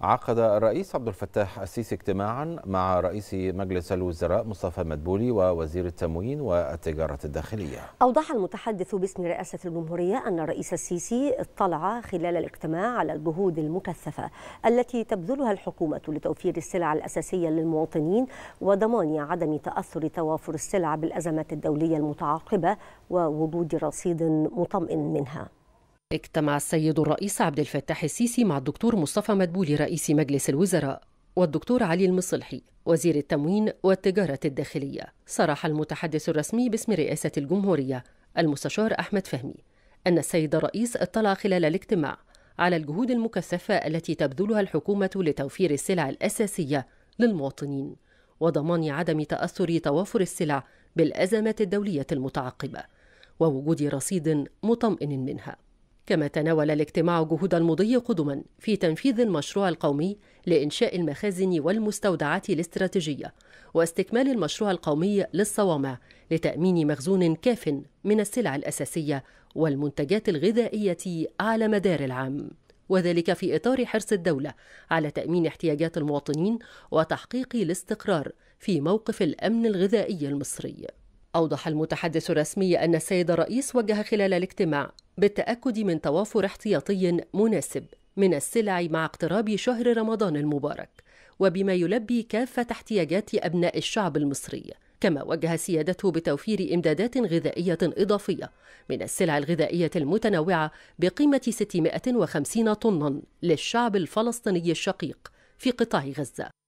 عقد الرئيس عبد الفتاح السيسي اجتماعا مع رئيس مجلس الوزراء مصطفى مدبولي ووزير التموين والتجارة الداخلية أوضح المتحدث باسم رئاسة الجمهورية أن الرئيس السيسي اطلع خلال الاجتماع على الجهود المكثفة التي تبذلها الحكومة لتوفير السلع الأساسية للمواطنين وضمان عدم تأثر توافر السلع بالأزمات الدولية المتعاقبة ووجود رصيد مطمئن منها اجتمع السيد الرئيس عبد الفتاح السيسي مع الدكتور مصطفى مدبولي رئيس مجلس الوزراء والدكتور علي المصلحي وزير التموين والتجارة الداخلية صرح المتحدث الرسمي باسم رئاسة الجمهورية المستشار أحمد فهمي أن السيد الرئيس اطلع خلال الاجتماع على الجهود المكثفة التي تبذلها الحكومة لتوفير السلع الأساسية للمواطنين وضمان عدم تأثر توافر السلع بالأزمات الدولية المتعقبة ووجود رصيد مطمئن منها كما تناول الاجتماع جهود المضي قدما في تنفيذ المشروع القومي لإنشاء المخازن والمستودعات الاستراتيجية واستكمال المشروع القومي للصوامع لتأمين مخزون كاف من السلع الأساسية والمنتجات الغذائية على مدار العام وذلك في إطار حرص الدولة على تأمين احتياجات المواطنين وتحقيق الاستقرار في موقف الأمن الغذائي المصري أوضح المتحدث الرسمي أن السيد الرئيس وجه خلال الاجتماع بالتأكد من توافر احتياطي مناسب من السلع مع اقتراب شهر رمضان المبارك وبما يلبي كافة احتياجات أبناء الشعب المصري كما وجه سيادته بتوفير إمدادات غذائية إضافية من السلع الغذائية المتنوعة بقيمة 650 طناً للشعب الفلسطيني الشقيق في قطاع غزة